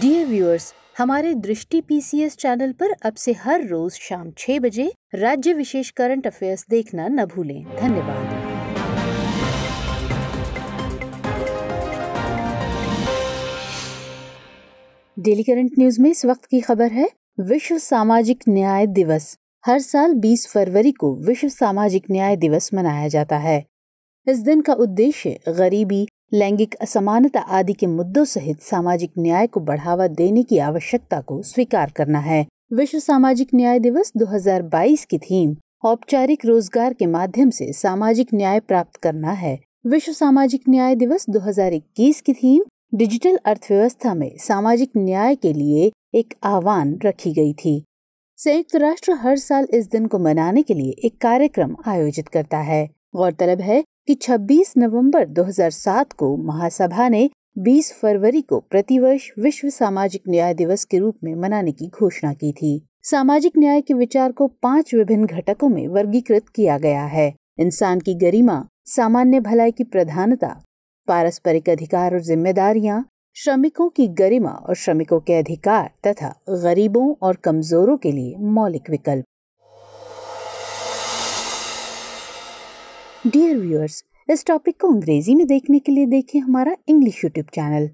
dear viewers हमारे दृष्टि PCS channel पर अब से हर रोज शाम छह बजे राज्य विशेष करंट अफेयर्स देखना न भूलें धन्यवाद डेली करंट न्यूज में इस वक्त की खबर है विश्व सामाजिक न्याय दिवस हर साल 20 फरवरी को विश्व सामाजिक न्याय दिवस मनाया जाता है इस दिन का उद्देश्य गरीबी लैंगिक असमानता आदि के मुद्दों सहित सामाजिक न्याय को बढ़ावा देने की आवश्यकता को स्वीकार करना है विश्व सामाजिक न्याय दिवस 2022 की थीम औपचारिक रोजगार के माध्यम से सामाजिक न्याय प्राप्त करना है विश्व सामाजिक न्याय दिवस 2021 की थीम डिजिटल अर्थव्यवस्था में सामाजिक न्याय के लिए एक आह्वान रखी गई थी संयुक्त राष्ट्र हर साल इस दिन को मनाने के लिए एक कार्यक्रम आयोजित करता है गौरतलब है कि 26 नवंबर 2007 को महासभा ने 20 फरवरी को प्रतिवर्ष विश्व सामाजिक न्याय दिवस के रूप में मनाने की घोषणा की थी सामाजिक न्याय के विचार को पांच विभिन्न घटकों में वर्गीकृत किया गया है इंसान की गरिमा सामान्य भलाई की प्रधानता पारस्परिक अधिकार और जिम्मेदारियां श्रमिकों की गरिमा और श्रमिकों के अधिकार तथा गरीबों और कमजोरों के लिए मौलिक विकल्प डियर व्यूअर्स इस टॉपिक को अंग्रेजी में देखने के लिए देखें हमारा इंग्लिश यूट्यूब चैनल